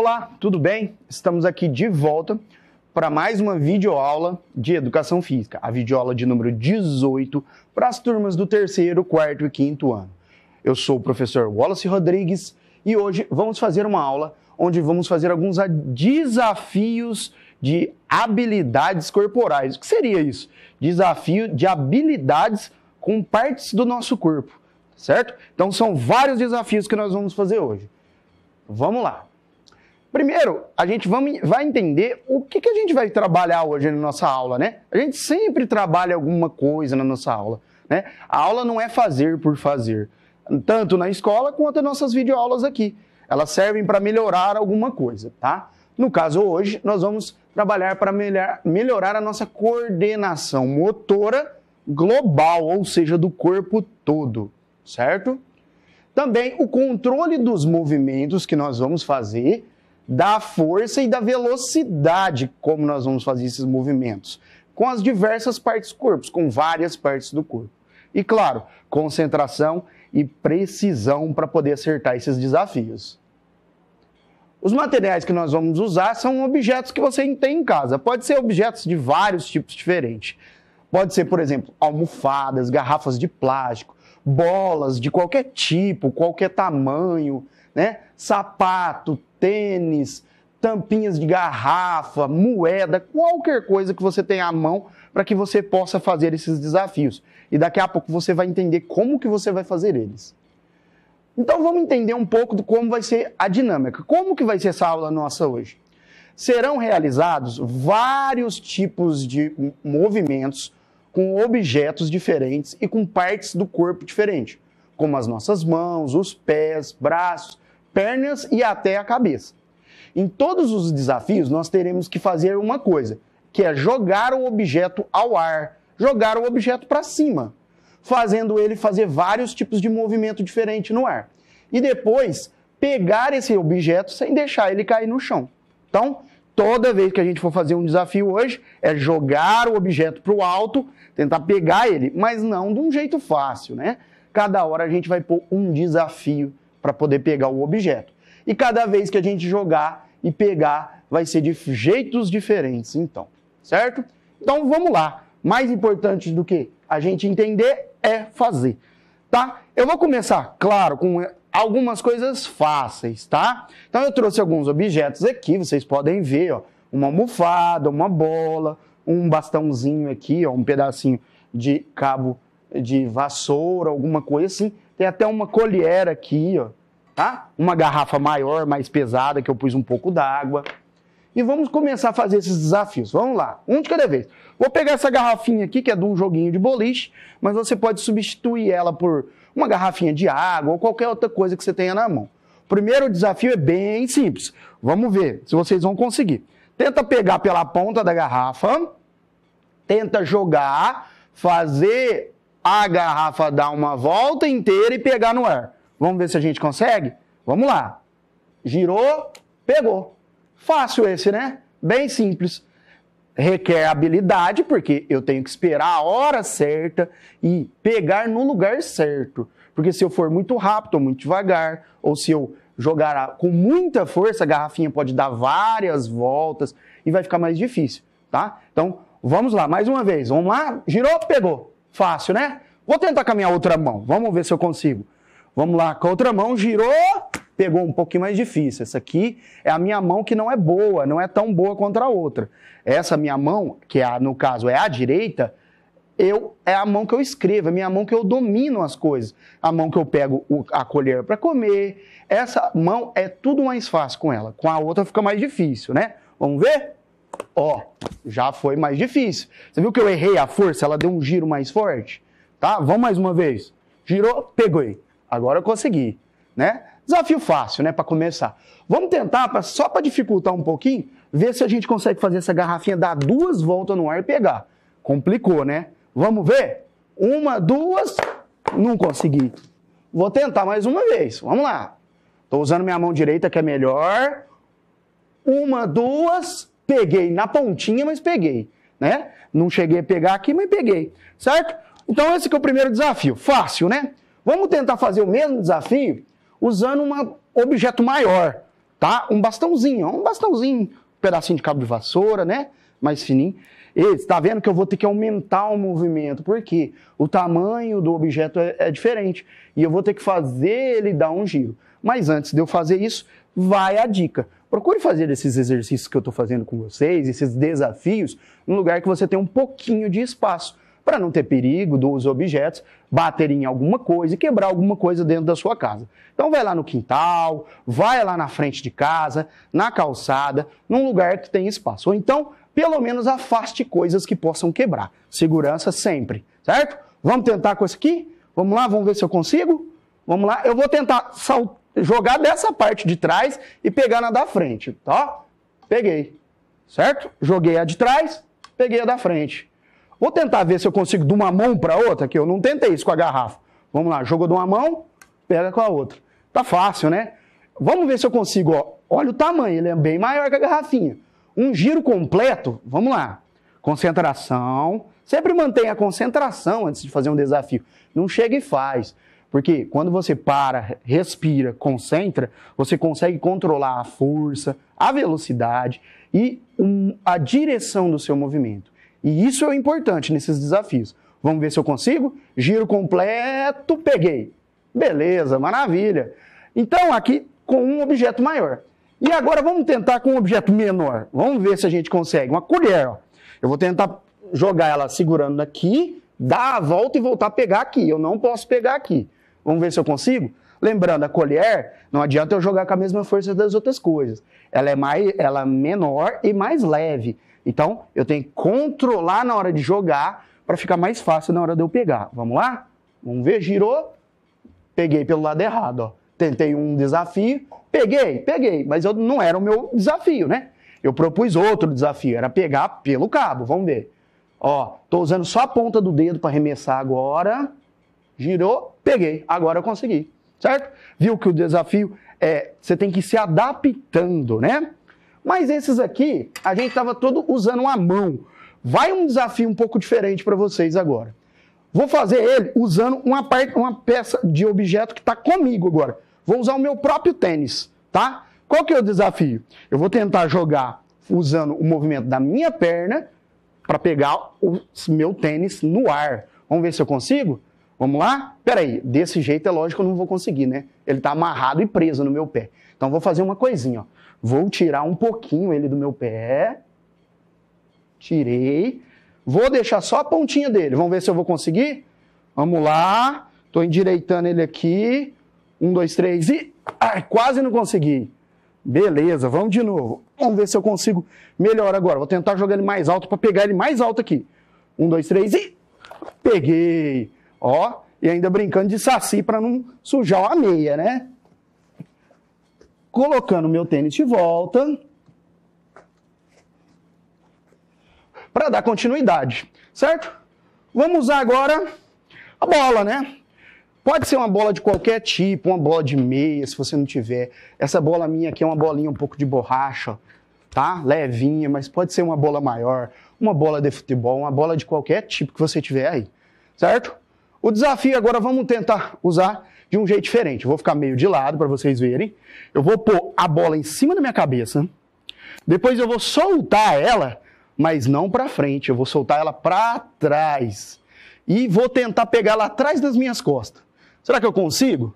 Olá, tudo bem? Estamos aqui de volta para mais uma videoaula de Educação Física, a videoaula de número 18 para as turmas do terceiro, quarto e quinto ano. Eu sou o professor Wallace Rodrigues e hoje vamos fazer uma aula onde vamos fazer alguns desafios de habilidades corporais. O que seria isso? Desafio de habilidades com partes do nosso corpo, certo? Então são vários desafios que nós vamos fazer hoje. Vamos lá! Primeiro, a gente vai entender o que, a gente vai trabalhar hoje na nossa aula, né? A gente sempre trabalha alguma coisa na nossa aula, né? A aula não é fazer por fazer, tanto na escola quanto nas nossas videoaulas aqui. Elas servem para melhorar alguma coisa, tá? No caso hoje, nós vamos trabalhar para melhorar a nossa coordenação motora global, ou seja, do corpo todo, certo? Também o controle dos movimentos que nós vamos fazer da força e da velocidade como nós vamos fazer esses movimentos, com as diversas partes do corpo, com várias partes do corpo. E claro, concentração e precisão para poder acertar esses desafios. Os materiais que nós vamos usar são objetos que você tem em casa. Pode ser objetos de vários tipos diferentes. Pode ser, por exemplo, almofadas, garrafas de plástico, bolas de qualquer tipo, qualquer tamanho, né? Sapato, tênis, tampinhas de garrafa, moeda, qualquer coisa que você tenha à mão para que você possa fazer esses desafios. E daqui a pouco você vai entender como que você vai fazer eles. Então vamos entender um pouco de como vai ser a dinâmica. Como que vai ser essa aula nossa hoje? Serão realizados vários tipos de movimentos com objetos diferentes e com partes do corpo diferentes, como as nossas mãos, os pés, braços, pernas e até a cabeça. Em todos os desafios, nós teremos que fazer uma coisa, que é jogar o objeto ao ar, jogar o objeto para cima, fazendo ele fazer vários tipos de movimento diferente no ar. E depois, pegar esse objeto sem deixar ele cair no chão. Então, toda vez que a gente for fazer um desafio hoje, é jogar o objeto para o alto, tentar pegar ele, mas não de um jeito fácil, né? Cada hora a gente vai pôr um desafio para poder pegar o objeto. E cada vez que a gente jogar e pegar, vai ser de jeitos diferentes, então, certo? Então vamos lá. Mais importante do que a gente entender é fazer, tá? Eu vou começar, claro, com algumas coisas fáceis, tá? Então eu trouxe alguns objetos aqui, vocês podem ver, ó, uma almofada, uma bola, um bastãozinho aqui, ó, um pedacinho de cabo de vassoura, alguma coisa assim. Tem até uma colher aqui, ó, tá? Uma garrafa maior, mais pesada, que eu pus um pouco d'água. E vamos começar a fazer esses desafios. Vamos lá, um de cada vez. Vou pegar essa garrafinha aqui, que é de um joguinho de boliche, mas você pode substituir ela por uma garrafinha de água ou qualquer outra coisa que você tenha na mão. Primeiro desafio é bem simples. Vamos ver se vocês vão conseguir. Tenta pegar pela ponta da garrafa, tenta jogar, fazer a garrafa dar uma volta inteira e pegar no ar. Vamos ver se a gente consegue? Vamos lá. Girou, pegou. Fácil esse, né? Bem simples requer habilidade, porque eu tenho que esperar a hora certa e pegar no lugar certo. Porque se eu for muito rápido ou muito devagar, ou se eu jogar com muita força, a garrafinha pode dar várias voltas e vai ficar mais difícil, tá? Então, vamos lá, mais uma vez. Vamos lá, girou, pegou. Fácil, né? Vou tentar com a minha outra mão. Vamos ver se eu consigo. Vamos lá, com a outra mão, girou, pegou um pouquinho mais difícil. Essa aqui é a minha mão que não é boa, não é tão boa contra a outra. Essa minha mão, que é no caso é a direita, eu é a mão que eu escrevo, é a minha mão que eu domino as coisas, a mão que eu pego a colher para comer. Essa mão é tudo mais fácil com ela, com a outra fica mais difícil, né? Vamos ver? Ó, já foi mais difícil. Você viu que eu errei a força? Ela deu um giro mais forte, tá? Vamos mais uma vez. Girou, peguei. Agora eu consegui, né? Desafio fácil, né, para começar. Vamos tentar, pra, só para dificultar um pouquinho, ver se a gente consegue fazer essa garrafinha dar duas voltas no ar e pegar. Complicou, né? Vamos ver? Uma, duas, não consegui. Vou tentar mais uma vez. Vamos lá. Estou usando minha mão direita que é melhor. Uma, duas, peguei na pontinha, mas peguei, né? Não cheguei a pegar aqui, mas peguei, certo? Então esse é o primeiro desafio. Fácil, né? Vamos tentar fazer o mesmo desafio usando um objeto maior, tá? Um bastãozinho, um bastãozinho, um pedacinho de cabo de vassoura, né? Mais fininho. Está vendo que eu vou ter que aumentar o movimento, porque o tamanho do objeto é, é diferente e eu vou ter que fazer ele dar um giro. Mas antes de eu fazer isso, vai a dica. Procure fazer esses exercícios que eu estou fazendo com vocês, esses desafios, num lugar que você tem um pouquinho de espaço para não ter perigo dos objetos bater em alguma coisa e quebrar alguma coisa dentro da sua casa. Então vai lá no quintal, vai lá na frente de casa, na calçada, num lugar que tem espaço. Ou então, pelo menos afaste coisas que possam quebrar. Segurança sempre, certo? Vamos tentar com isso aqui? Vamos lá, vamos ver se eu consigo? Vamos lá, eu vou tentar jogar dessa parte de trás e pegar na da frente, tá? Peguei, certo? Joguei a de trás, peguei a da frente. Vou tentar ver se eu consigo de uma mão para outra, que eu não tentei isso com a garrafa. Vamos lá, jogo de uma mão, pega com a outra. Tá fácil, né? Vamos ver se eu consigo, ó. Olha o tamanho, ele é bem maior que a garrafinha. Um giro completo, vamos lá. Concentração. Sempre mantenha a concentração antes de fazer um desafio. Não chega e faz. Porque quando você para, respira, concentra, você consegue controlar a força, a velocidade e a direção do seu movimento. E isso é importante nesses desafios. Vamos ver se eu consigo? Giro completo, peguei. Beleza, maravilha. Então, aqui com um objeto maior. E agora vamos tentar com um objeto menor. Vamos ver se a gente consegue. Uma colher. Ó. Eu vou tentar jogar ela segurando aqui, dar a volta e voltar a pegar aqui. Eu não posso pegar aqui. Vamos ver se eu consigo? Lembrando, a colher, não adianta eu jogar com a mesma força das outras coisas. Ela é, mais, ela é menor e mais leve. Então, eu tenho que controlar na hora de jogar para ficar mais fácil na hora de eu pegar. Vamos lá? Vamos ver, girou. Peguei pelo lado errado, ó. Tentei um desafio, peguei, peguei, mas eu, não era o meu desafio, né? Eu propus outro desafio, era pegar pelo cabo, vamos ver. Ó, tô usando só a ponta do dedo para arremessar agora. Girou, peguei, agora eu consegui, certo? Viu que o desafio é, você tem que ir se adaptando, né? Mas esses aqui, a gente estava todo usando a mão. Vai um desafio um pouco diferente para vocês agora. Vou fazer ele usando uma, parte, uma peça de objeto que está comigo agora. Vou usar o meu próprio tênis, tá? Qual que é o desafio? Eu vou tentar jogar usando o movimento da minha perna para pegar o meu tênis no ar. Vamos ver se eu consigo? Vamos lá? Peraí, desse jeito é lógico que eu não vou conseguir, né? Ele está amarrado e preso no meu pé. Então vou fazer uma coisinha, ó. Vou tirar um pouquinho ele do meu pé. Tirei. Vou deixar só a pontinha dele. Vamos ver se eu vou conseguir? Vamos lá. Estou endireitando ele aqui. Um, dois, três e. Ai, quase não consegui. Beleza, vamos de novo. Vamos ver se eu consigo melhor agora. Vou tentar jogar ele mais alto para pegar ele mais alto aqui. Um, dois, três e. Peguei. Ó, e ainda brincando de saci para não sujar a meia, né? colocando meu tênis de volta para dar continuidade, certo? Vamos usar agora a bola, né? Pode ser uma bola de qualquer tipo, uma bola de meia, se você não tiver. Essa bola minha aqui é uma bolinha um pouco de borracha, tá? Levinha, mas pode ser uma bola maior, uma bola de futebol, uma bola de qualquer tipo que você tiver aí, certo? O desafio agora vamos tentar usar de um jeito diferente. Eu vou ficar meio de lado para vocês verem. Eu vou pôr a bola em cima da minha cabeça. Depois eu vou soltar ela, mas não para frente. Eu vou soltar ela para trás. E vou tentar pegar lá atrás das minhas costas. Será que eu consigo?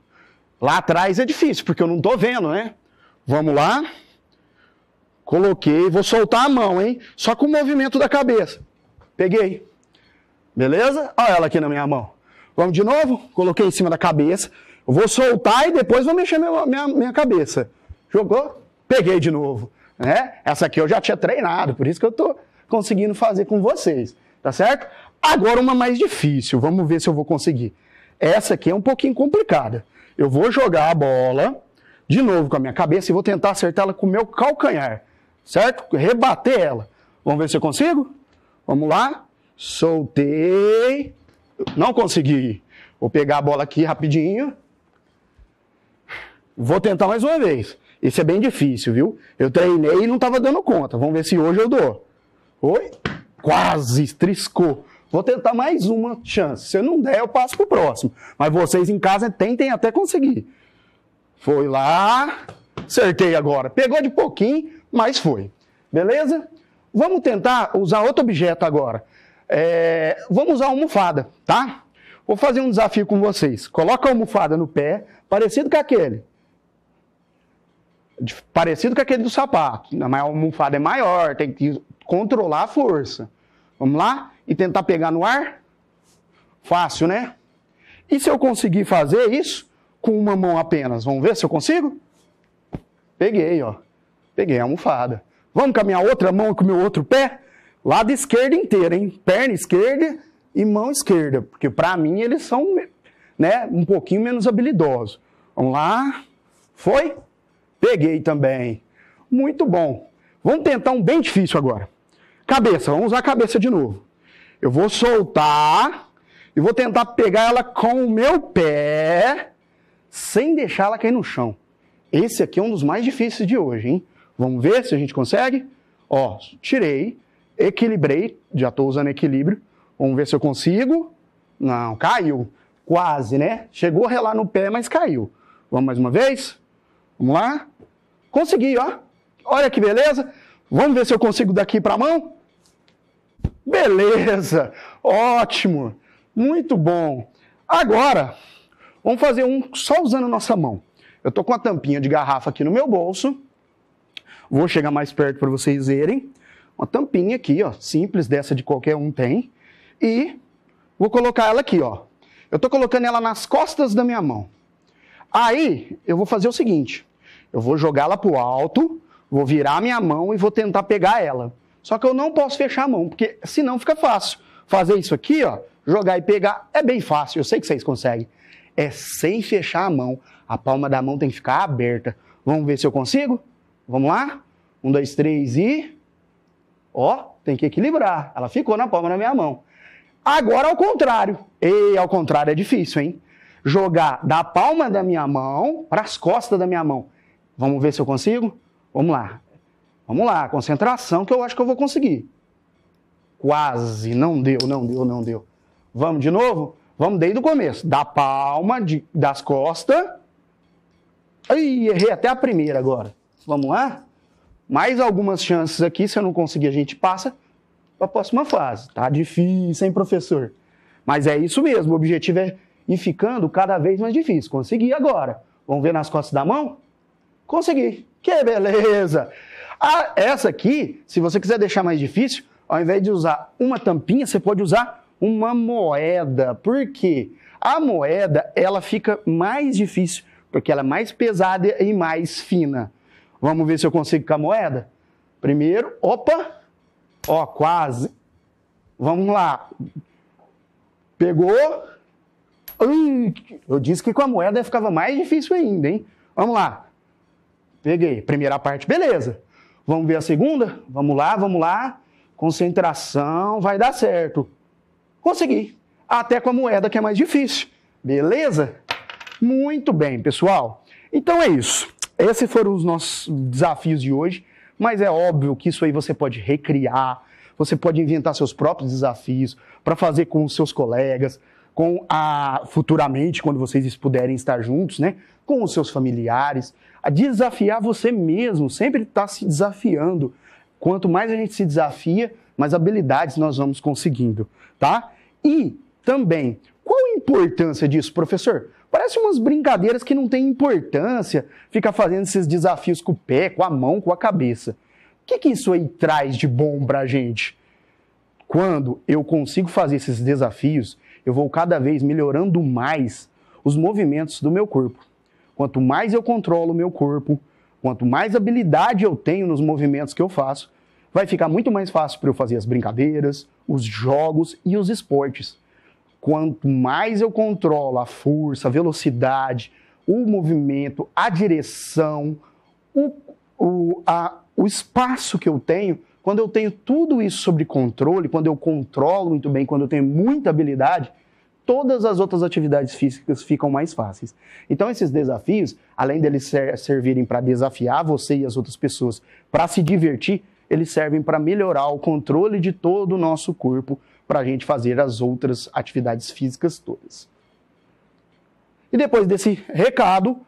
Lá atrás é difícil, porque eu não estou vendo, né? Vamos lá. Coloquei, vou soltar a mão, hein? Só com o movimento da cabeça. Peguei. Beleza? Olha ela aqui na minha mão. Vamos de novo? Coloquei em cima da cabeça. Eu vou soltar e depois vou mexer minha, minha, minha cabeça. Jogou? Peguei de novo. Né? Essa aqui eu já tinha treinado, por isso que eu estou conseguindo fazer com vocês. Tá certo? Agora uma mais difícil. Vamos ver se eu vou conseguir. Essa aqui é um pouquinho complicada. Eu vou jogar a bola de novo com a minha cabeça e vou tentar acertar ela com o meu calcanhar. Certo? Rebater ela. Vamos ver se eu consigo? Vamos lá. Soltei não consegui. Vou pegar a bola aqui rapidinho. Vou tentar mais uma vez. Isso é bem difícil, viu? Eu treinei e não estava dando conta. Vamos ver se hoje eu dou. Oi? Quase, triscou. Vou tentar mais uma chance. Se eu não der, eu passo o próximo. Mas vocês em casa tentem até conseguir. Foi lá, acertei agora. Pegou de pouquinho, mas foi. Beleza? Vamos tentar usar outro objeto agora. É, vamos usar almofada, tá? Vou fazer um desafio com vocês. Coloca a almofada no pé, parecido com aquele. Parecido com aquele do sapato. A almofada é maior, tem que controlar a força. Vamos lá? E tentar pegar no ar? Fácil, né? E se eu conseguir fazer isso com uma mão apenas? Vamos ver se eu consigo? Peguei, ó. Peguei a almofada. Vamos com a minha outra mão e com o meu outro pé? Lado esquerdo inteiro, hein? Perna esquerda e mão esquerda, porque para mim eles são né, um pouquinho menos habilidosos. Vamos lá. Foi? Peguei também. Muito bom. Vamos tentar um bem difícil agora. Cabeça, vamos usar a cabeça de novo. Eu vou soltar e vou tentar pegar ela com o meu pé, sem deixar ela cair no chão. Esse aqui é um dos mais difíceis de hoje, hein? Vamos ver se a gente consegue? Ó, tirei, Equilibrei, já estou usando equilíbrio. Vamos ver se eu consigo. Não, caiu. Quase, né? Chegou a relar no pé, mas caiu. Vamos mais uma vez? Vamos lá? Consegui, ó. Olha que beleza. Vamos ver se eu consigo daqui para a mão. Beleza. Ótimo. Muito bom. Agora, vamos fazer um só usando nossa mão. Eu estou com a tampinha de garrafa aqui no meu bolso. Vou chegar mais perto para vocês verem uma tampinha aqui, ó, simples, dessa de qualquer um tem, e vou colocar ela aqui, ó. Eu estou colocando ela nas costas da minha mão. Aí, eu vou fazer o seguinte, eu vou jogá-la para o alto, vou virar a minha mão e vou tentar pegar ela. Só que eu não posso fechar a mão, porque senão fica fácil. Fazer isso aqui, ó, jogar e pegar, é bem fácil, eu sei que vocês conseguem. É sem fechar a mão. A palma da mão tem que ficar aberta. Vamos ver se eu consigo? Vamos lá? Um, dois, três e. Ó, tem que equilibrar. Ela ficou na palma da minha mão. Agora, ao contrário. E ao contrário é difícil, hein? Jogar da palma da minha mão para as costas da minha mão. Vamos ver se eu consigo? Vamos lá. Vamos lá, concentração que eu acho que eu vou conseguir. Quase, não deu, não deu, não deu. Vamos de novo? Vamos desde o começo. Da palma, de, das costas. Ih, errei até a primeira agora. Vamos lá? mais algumas chances aqui, se eu não conseguir, a gente passa para a próxima fase. Tá difícil, hein, professor? Mas é isso mesmo, o objetivo é ir ficando cada vez mais difícil. Consegui agora. Vamos ver nas costas da mão? Consegui. Que beleza! Ah, essa aqui, se você quiser deixar mais difícil, ao invés de usar uma tampinha, você pode usar uma moeda. Por quê? A moeda, ela fica mais difícil, porque ela é mais pesada e mais fina. Vamos ver se eu consigo com a moeda? Primeiro, opa, ó, quase. Vamos lá. Pegou. Eu disse que com a moeda ficava mais difícil ainda, hein? Vamos lá. Peguei. Primeira parte, beleza. Vamos ver a segunda? Vamos lá, vamos lá. Concentração, vai dar certo. Consegui. Até com a moeda que é mais difícil. Beleza? Muito bem, pessoal. Então é isso. Esses foram os nossos desafios de hoje, mas é óbvio que isso aí você pode recriar, você pode inventar seus próprios desafios para fazer com os seus colegas, com a futuramente quando vocês puderem estar juntos, né? Com os seus familiares, a desafiar você mesmo, sempre está se desafiando. Quanto mais a gente se desafia, mais habilidades nós vamos conseguindo, tá? E também, qual a importância disso, professor? Parece umas brincadeiras que não tem importância, ficar fazendo esses desafios com o pé, com a mão, com a cabeça. O que, que isso aí traz de bom pra gente? Quando eu consigo fazer esses desafios, eu vou cada vez melhorando mais os movimentos do meu corpo. Quanto mais eu controlo o meu corpo, quanto mais habilidade eu tenho nos movimentos que eu faço, vai ficar muito mais fácil para eu fazer as brincadeiras, os jogos e os esportes. Quanto mais eu controlo a força, a velocidade, o movimento, a direção, o, o, a, o espaço que eu tenho, quando eu tenho tudo isso sobre controle, quando eu controlo muito bem, quando eu tenho muita habilidade, todas as outras atividades físicas ficam mais fáceis. Então, esses desafios, além deles ser, servirem para desafiar você e as outras pessoas, para se divertir, eles servem para melhorar o controle de todo o nosso corpo para a gente fazer as outras atividades físicas todas. E depois desse recado,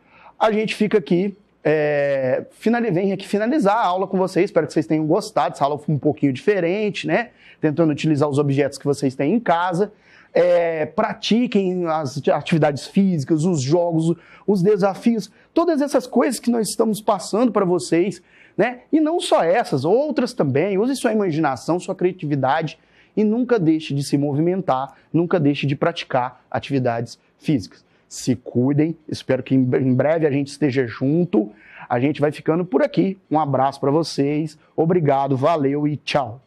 a gente fica aqui, é, vem aqui finalizar a aula com vocês. Espero que vocês tenham gostado. Essa aula foi um pouquinho diferente, né? Tentando utilizar os objetos que vocês têm em casa. É, pratiquem as atividades físicas, os jogos, os desafios, todas essas coisas que nós estamos passando para vocês, né? E não só essas, outras também. Use sua imaginação, sua criatividade e nunca deixe de se movimentar, nunca deixe de praticar atividades físicas. Se cuidem, espero que em breve a gente esteja junto. A gente vai ficando por aqui. Um abraço para vocês, obrigado, valeu e tchau.